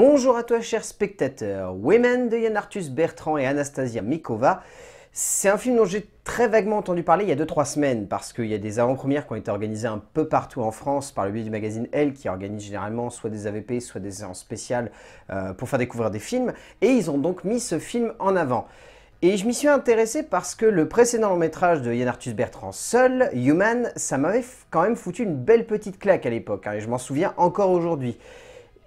Bonjour à toi chers spectateurs, Women de Yann Arthus Bertrand et Anastasia Mikova. C'est un film dont j'ai très vaguement entendu parler il y a 2-3 semaines parce qu'il y a des avant-premières qui ont été organisées un peu partout en France par le biais du magazine Elle qui organise généralement soit des AVP, soit des séances spéciales euh, pour faire découvrir des films et ils ont donc mis ce film en avant. Et je m'y suis intéressé parce que le précédent long métrage de Yann Arthus Bertrand seul, Human, ça m'avait quand même foutu une belle petite claque à l'époque hein, et je m'en souviens encore aujourd'hui.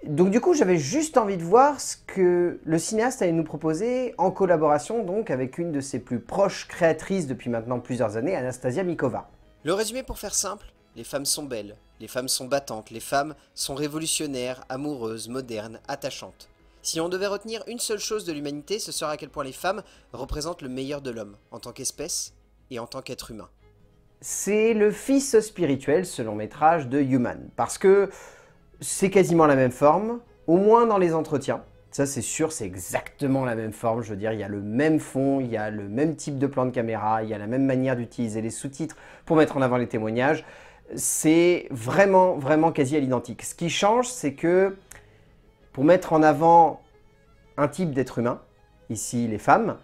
Donc du coup, j'avais juste envie de voir ce que le cinéaste allait nous proposer en collaboration donc avec une de ses plus proches créatrices depuis maintenant plusieurs années, Anastasia Mikova. Le résumé pour faire simple, les femmes sont belles, les femmes sont battantes, les femmes sont révolutionnaires, amoureuses, modernes, attachantes. Si on devait retenir une seule chose de l'humanité, ce sera à quel point les femmes représentent le meilleur de l'homme, en tant qu'espèce et en tant qu'être humain. C'est le fils spirituel, selon métrage, de Human, parce que c'est quasiment la même forme, au moins dans les entretiens. Ça, c'est sûr, c'est exactement la même forme. Je veux dire, il y a le même fond, il y a le même type de plan de caméra, il y a la même manière d'utiliser les sous-titres pour mettre en avant les témoignages. C'est vraiment, vraiment quasi à l'identique. Ce qui change, c'est que pour mettre en avant un type d'être humain, ici les femmes,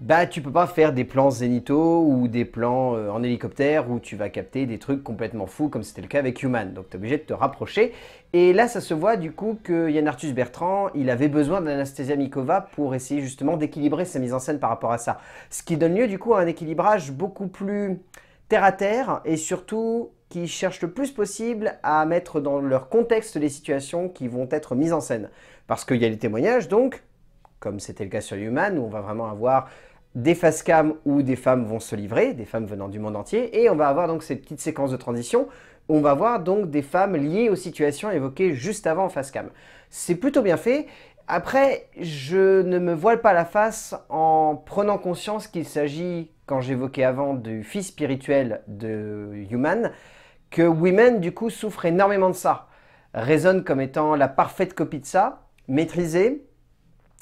bah tu peux pas faire des plans zénithaux ou des plans euh, en hélicoptère où tu vas capter des trucs complètement fous comme c'était le cas avec Human. Donc tu es obligé de te rapprocher. Et là ça se voit du coup que Yann Arthus Bertrand, il avait besoin d'Anastasia Mikova pour essayer justement d'équilibrer sa mise en scène par rapport à ça. Ce qui donne lieu du coup à un équilibrage beaucoup plus terre à terre et surtout qui cherche le plus possible à mettre dans leur contexte les situations qui vont être mises en scène. Parce qu'il y a les témoignages donc, comme c'était le cas sur Human, où on va vraiment avoir des facecam où des femmes vont se livrer, des femmes venant du monde entier, et on va avoir donc cette petite séquence de transition où on va voir donc des femmes liées aux situations évoquées juste avant en facecam. C'est plutôt bien fait. Après, je ne me voile pas la face en prenant conscience qu'il s'agit, quand j'évoquais avant du fils spirituel de Human, que Women du coup souffre énormément de ça, résonne comme étant la parfaite copie de ça, maîtrisée,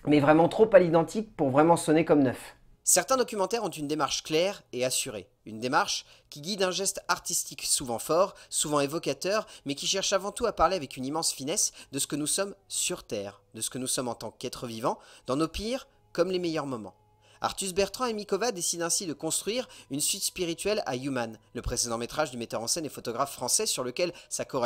mais vraiment trop à l'identique pour vraiment sonner comme neuf. Certains documentaires ont une démarche claire et assurée, une démarche qui guide un geste artistique souvent fort, souvent évocateur, mais qui cherche avant tout à parler avec une immense finesse de ce que nous sommes sur Terre, de ce que nous sommes en tant qu'êtres vivants, dans nos pires comme les meilleurs moments. Artus Bertrand et Mikova décident ainsi de construire une suite spirituelle à Human, le précédent métrage du metteur en scène et photographe français sur lequel sa co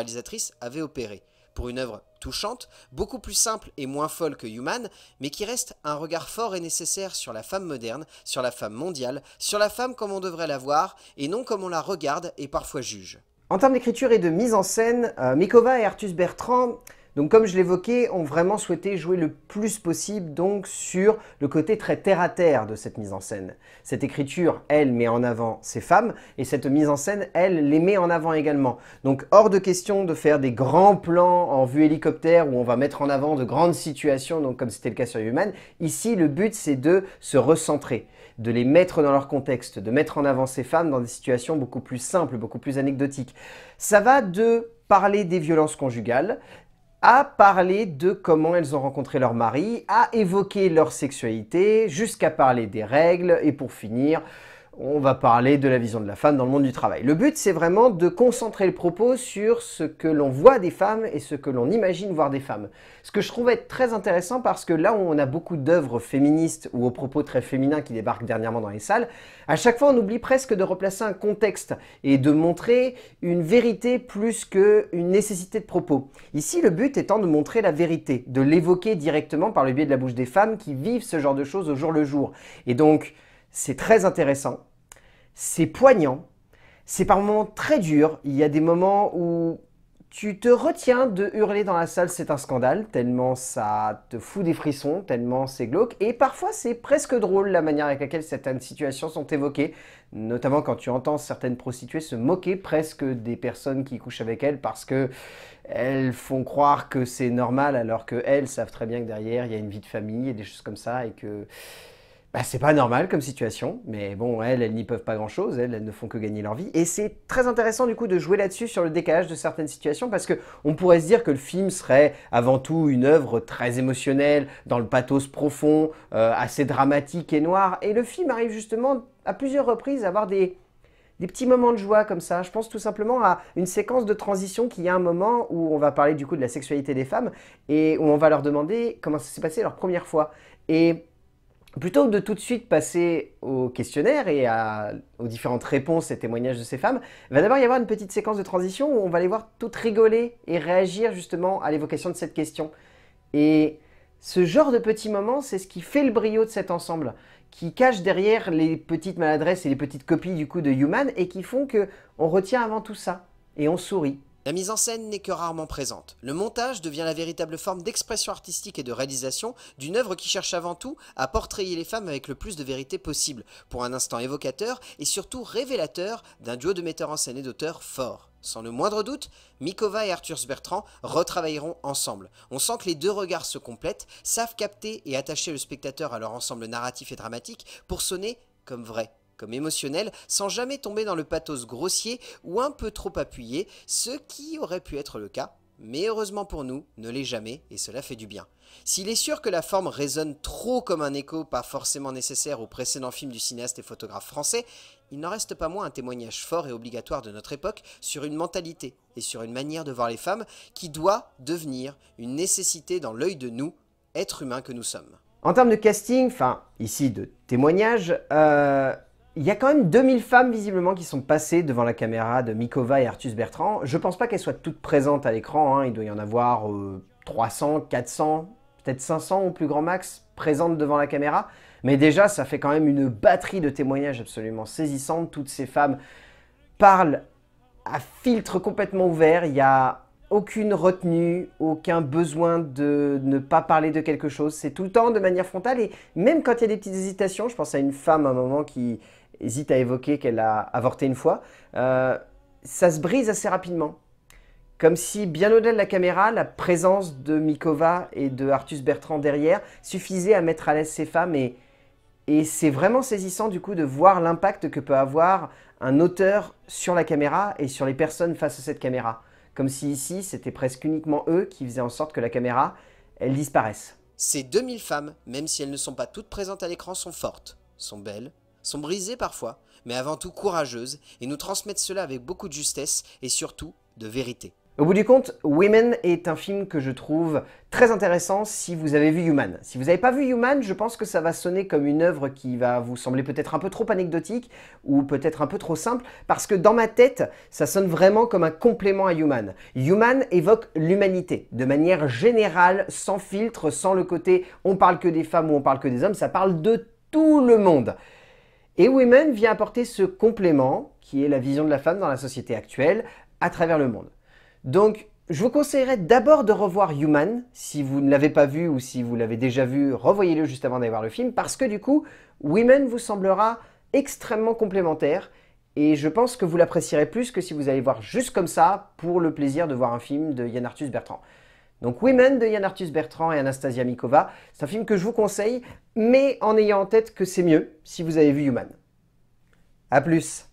avait opéré pour une œuvre touchante, beaucoup plus simple et moins folle que Human, mais qui reste un regard fort et nécessaire sur la femme moderne, sur la femme mondiale, sur la femme comme on devrait la voir, et non comme on la regarde et parfois juge. En termes d'écriture et de mise en scène, euh, Mikova et Artus Bertrand donc comme je l'évoquais, on vraiment souhaitait jouer le plus possible donc sur le côté très terre-à-terre de cette mise en scène. Cette écriture, elle, met en avant ces femmes, et cette mise en scène, elle, les met en avant également. Donc hors de question de faire des grands plans en vue hélicoptère où on va mettre en avant de grandes situations, donc comme c'était le cas sur Human. Ici, le but, c'est de se recentrer, de les mettre dans leur contexte, de mettre en avant ces femmes dans des situations beaucoup plus simples, beaucoup plus anecdotiques. Ça va de parler des violences conjugales, à parler de comment elles ont rencontré leur mari, à évoquer leur sexualité, jusqu'à parler des règles et pour finir, on va parler de la vision de la femme dans le monde du travail. Le but, c'est vraiment de concentrer le propos sur ce que l'on voit des femmes et ce que l'on imagine voir des femmes. Ce que je trouve être très intéressant parce que là où on a beaucoup d'œuvres féministes ou aux propos très féminins qui débarquent dernièrement dans les salles, à chaque fois on oublie presque de replacer un contexte et de montrer une vérité plus qu'une nécessité de propos. Ici, le but étant de montrer la vérité, de l'évoquer directement par le biais de la bouche des femmes qui vivent ce genre de choses au jour le jour. Et donc, c'est très intéressant, c'est poignant, c'est par moments très dur, il y a des moments où tu te retiens de hurler dans la salle, c'est un scandale, tellement ça te fout des frissons, tellement c'est glauque, et parfois c'est presque drôle la manière avec laquelle certaines situations sont évoquées, notamment quand tu entends certaines prostituées se moquer presque des personnes qui couchent avec elles parce que elles font croire que c'est normal alors que elles savent très bien que derrière il y a une vie de famille et des choses comme ça et que bah, c'est pas normal comme situation, mais bon, elles, elles n'y peuvent pas grand-chose, elles, ne font que gagner leur vie. Et c'est très intéressant du coup de jouer là-dessus sur le décalage de certaines situations, parce qu'on pourrait se dire que le film serait avant tout une œuvre très émotionnelle, dans le pathos profond, euh, assez dramatique et noir, et le film arrive justement à plusieurs reprises à avoir des, des petits moments de joie comme ça. Je pense tout simplement à une séquence de transition qui a un moment où on va parler du coup de la sexualité des femmes et où on va leur demander comment ça s'est passé leur première fois. Et Plutôt que de tout de suite passer au questionnaire et aux différentes réponses et témoignages de ces femmes, il va d'abord y avoir une petite séquence de transition où on va les voir toutes rigoler et réagir justement à l'évocation de cette question. Et ce genre de petits moments, c'est ce qui fait le brio de cet ensemble, qui cache derrière les petites maladresses et les petites copies du coup de Human et qui font que on retient avant tout ça et on sourit. La mise en scène n'est que rarement présente. Le montage devient la véritable forme d'expression artistique et de réalisation d'une œuvre qui cherche avant tout à portrayer les femmes avec le plus de vérité possible, pour un instant évocateur et surtout révélateur d'un duo de metteurs en scène et d'auteurs forts. Sans le moindre doute, Mikova et Arthur Bertrand retravailleront ensemble. On sent que les deux regards se complètent, savent capter et attacher le spectateur à leur ensemble narratif et dramatique pour sonner comme vrai comme émotionnel, sans jamais tomber dans le pathos grossier ou un peu trop appuyé, ce qui aurait pu être le cas mais heureusement pour nous, ne l'est jamais, et cela fait du bien. S'il est sûr que la forme résonne trop comme un écho pas forcément nécessaire au précédent film du cinéaste et photographe français, il n'en reste pas moins un témoignage fort et obligatoire de notre époque sur une mentalité et sur une manière de voir les femmes qui doit devenir une nécessité dans l'œil de nous, êtres humains que nous sommes. En termes de casting, enfin ici de témoignage, euh, il y a quand même 2000 femmes visiblement qui sont passées devant la caméra de Mikova et Artus Bertrand. Je pense pas qu'elles soient toutes présentes à l'écran, hein. il doit y en avoir 300, euh, 400, peut-être 500 au plus grand max présentes devant la caméra. Mais déjà, ça fait quand même une batterie de témoignages absolument saisissantes. Toutes ces femmes parlent à filtre complètement ouvert, il y a aucune retenue, aucun besoin de ne pas parler de quelque chose. C'est tout le temps de manière frontale et même quand il y a des petites hésitations, je pense à une femme à un moment qui hésite à évoquer qu'elle a avorté une fois, euh, ça se brise assez rapidement. Comme si, bien au-delà de la caméra, la présence de Mikova et de Artus Bertrand derrière suffisait à mettre à l'aise ces femmes. Et, c'est vraiment saisissant du coup de voir l'impact que peut avoir un auteur sur la caméra et sur les personnes face à cette caméra. Comme si ici, c'était presque uniquement eux qui faisaient en sorte que la caméra, elle disparaisse. Ces 2000 femmes, même si elles ne sont pas toutes présentes à l'écran, sont fortes, sont belles, sont brisées parfois, mais avant tout courageuses, et nous transmettent cela avec beaucoup de justesse et surtout de vérité. Au bout du compte, Women est un film que je trouve très intéressant si vous avez vu Human. Si vous n'avez pas vu Human, je pense que ça va sonner comme une œuvre qui va vous sembler peut-être un peu trop anecdotique ou peut-être un peu trop simple, parce que dans ma tête, ça sonne vraiment comme un complément à Human. Human évoque l'humanité de manière générale, sans filtre, sans le côté on parle que des femmes ou on parle que des hommes, ça parle de tout le monde. Et Women vient apporter ce complément, qui est la vision de la femme dans la société actuelle, à travers le monde. Donc, je vous conseillerais d'abord de revoir Human, si vous ne l'avez pas vu ou si vous l'avez déjà vu, revoyez-le juste avant d'aller voir le film, parce que du coup, Women vous semblera extrêmement complémentaire, et je pense que vous l'apprécierez plus que si vous allez voir juste comme ça, pour le plaisir de voir un film de Yann Arthus Bertrand. Donc Women de Yann Arthus Bertrand et Anastasia Mikova, c'est un film que je vous conseille, mais en ayant en tête que c'est mieux si vous avez vu Human. A plus